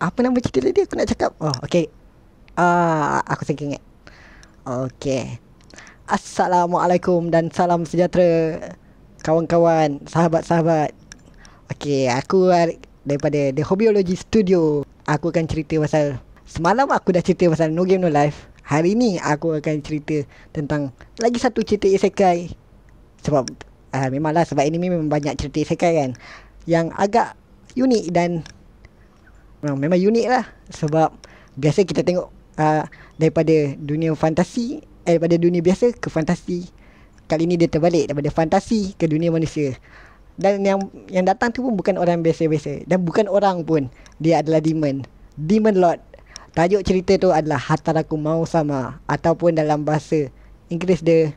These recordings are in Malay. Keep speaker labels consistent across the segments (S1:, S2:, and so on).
S1: apa nama cerita tadi aku nak cakap? Oh, okey. uh, ah, aku saking ingat. Okey. Assalamualaikum dan salam sejahtera kawan-kawan, sahabat-sahabat. Okey, aku daripada The Hobbyology Studio. Aku akan cerita pasal semalam aku dah cerita pasal No Game No Life. Hari ni aku akan cerita tentang lagi satu cerita isekai. Sebab uh, memanglah sebab ini memang banyak cerita isekai kan. Yang agak unik dan memang unik lah sebab biasa kita tengok uh, daripada dunia fantasi eh, daripada dunia biasa ke fantasi kali ini dia terbalik daripada fantasi ke dunia manusia dan yang yang datang tu pun bukan orang biasa-biasa dan bukan orang pun dia adalah demon demon lord tajuk cerita tu adalah hataraku mau sama ataupun dalam bahasa Inggeris dia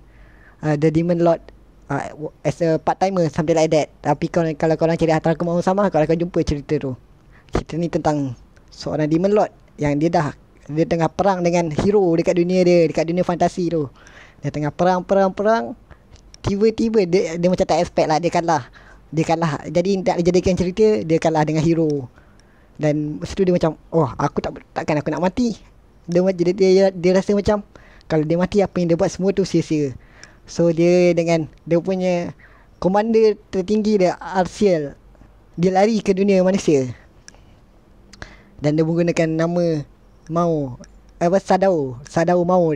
S1: uh, the demon lord uh, as a part timer something like that tapi kalau kalau cerita cari hataraku mau sama kalau korang jumpa cerita tu kita ni tentang seorang demon lord yang dia dah dia tengah perang dengan hero dekat dunia dia dekat dunia fantasi tu dia tengah perang perang perang tiba-tiba dia, dia macam tak expect lah dia kalah dia kalah jadi tak dijadikan cerita dia kalah dengan hero dan situ dia macam oh aku tak takkan aku nak mati dia jadi dia, dia dia rasa macam kalau dia mati apa yang dia buat semua tu sia-sia so dia dengan dia punya komander tertinggi dia Arsiel dia lari ke dunia manusia dan dia menggunakan nama mau apa sadau sadau mau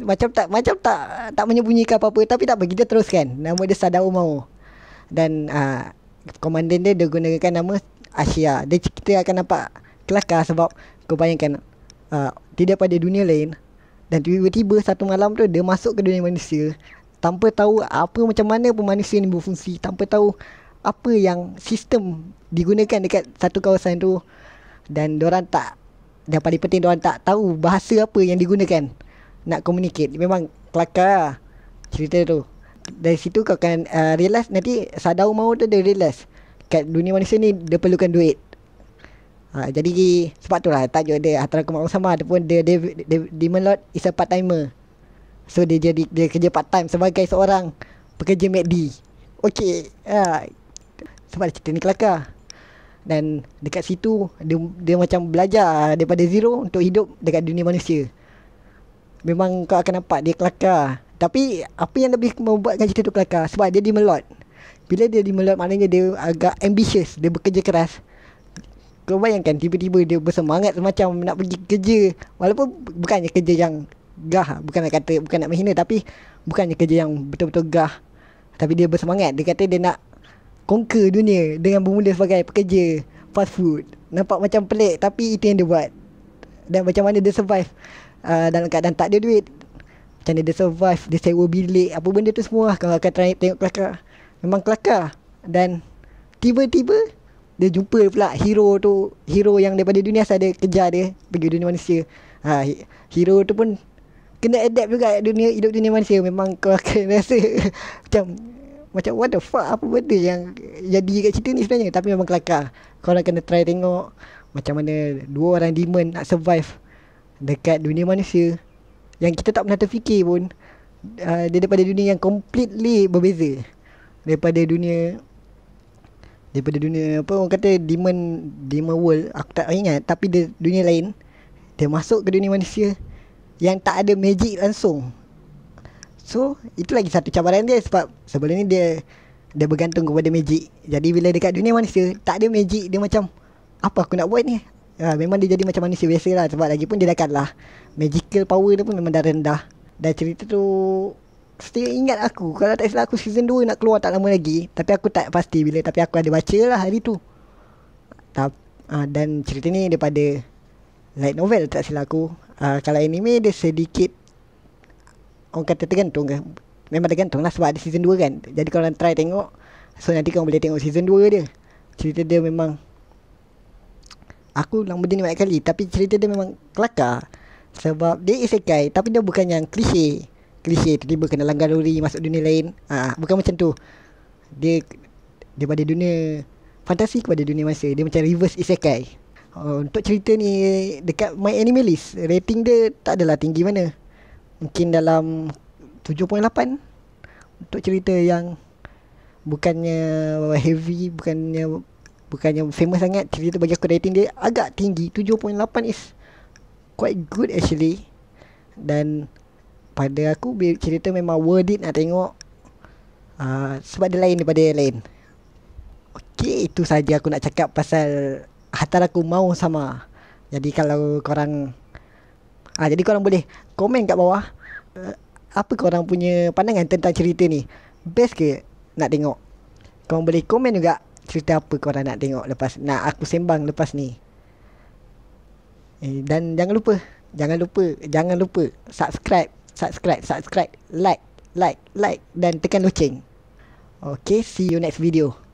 S1: macam tak macam tak tak menyembunyikan apa-apa tapi tak bagi dia teruskan nama dia sadau mau dan uh, komandan dia dia gunakan nama Asia dia kita akan nampak kelakar sebab kau bayangkan uh, ah, tidak pada dunia lain dan tiba-tiba satu malam tu dia masuk ke dunia manusia tanpa tahu apa macam mana pun manusia ni berfungsi tanpa tahu apa yang sistem digunakan dekat satu kawasan tu dan diorang tak dan paling penting diorang tak tahu bahasa apa yang digunakan nak communicate memang kelakar lah cerita tu dari situ kau akan uh, realize nanti sadau mau tu dia realize kat dunia manusia ni dia perlukan duit ha, jadi sebab tu lah tajuk dia antara kemarin sama ataupun dia, dia, dia, Demon Lord is a part timer so dia jadi dia kerja part time sebagai seorang pekerja McD okey ha. sebab cerita ni kelakar dan dekat situ dia dia macam belajar daripada zero untuk hidup dekat dunia manusia. Memang kau akan nampak dia kelakar. Tapi apa yang lebih membuatkan cerita tu kelakar sebab dia dimelot. Bila dia dimelot maknanya dia agak ambitious, dia bekerja keras. Kau bayangkan tiba-tiba dia bersemangat macam nak pergi kerja walaupun bukannya kerja yang gah, bukan nak kata bukan nak menghina tapi bukannya kerja yang betul-betul gah. Tapi dia bersemangat, dia kata dia nak conquer dunia dengan bermula sebagai pekerja fast food. Nampak macam pelik tapi itu yang dia buat. Dan macam mana dia survive uh, dalam keadaan tak ada duit. Macam mana dia survive, dia sewa bilik, apa benda tu semua. Kalau akan tengok kelakar, memang kelakar. Dan tiba-tiba dia jumpa pula hero tu, hero yang daripada dunia asal dia kejar dia pergi dunia manusia. Ha, hero tu pun kena adapt juga dunia hidup dunia manusia memang kau akan rasa macam macam what the fuck apa benda yang jadi kat cerita ni sebenarnya Tapi memang kelakar Korang kena try tengok Macam mana dua orang demon nak survive Dekat dunia manusia Yang kita tak pernah terfikir pun uh, Dia daripada dunia yang completely berbeza Daripada dunia Daripada dunia apa orang kata demon Demon world aku tak ingat Tapi dia dunia lain Dia masuk ke dunia manusia Yang tak ada magic langsung So itu lagi satu cabaran dia sebab sebelum ni dia dia bergantung kepada magic. Jadi bila dekat dunia manusia tak ada magic dia macam apa aku nak buat ni? Ha, memang dia jadi macam manusia biasa lah sebab lagi pun dia dah kalah. Magical power dia pun memang dah rendah. Dan cerita tu Setia ingat aku Kalau tak silap aku season 2 nak keluar tak lama lagi Tapi aku tak pasti bila Tapi aku ada baca lah hari tu Tap, ah, Dan cerita ni daripada Light novel tak silap aku uh, Kalau anime dia sedikit orang kata tergantung kan? Memang tergantung lah sebab ada season 2 kan Jadi kalau korang try tengok So nanti kau boleh tengok season 2 dia Cerita dia memang Aku ulang benda ni banyak kali Tapi cerita dia memang kelakar Sebab dia isekai Tapi dia bukan yang klise Klise tiba-tiba kena langgar lori masuk dunia lain ah ha, Bukan macam tu Dia Dia pada dunia Fantasi kepada dunia masa Dia macam reverse isekai ha, untuk cerita ni dekat My anime list rating dia tak adalah tinggi mana mungkin dalam 7.8 untuk cerita yang bukannya heavy bukannya bukannya famous sangat cerita bagi aku rating dia agak tinggi 7.8 is quite good actually dan pada aku cerita memang worth it nak tengok uh, sebab dia lain daripada yang lain Okay, itu saja aku nak cakap pasal hatar aku mau sama jadi kalau korang Ha, jadi korang boleh komen kat bawah uh, apa korang punya pandangan tentang cerita ni. Best ke nak tengok? Korang boleh komen juga cerita apa korang nak tengok lepas nak aku sembang lepas ni. Eh, dan jangan lupa, jangan lupa, jangan lupa subscribe, subscribe, subscribe, like, like, like dan tekan loceng. Okay, see you next video.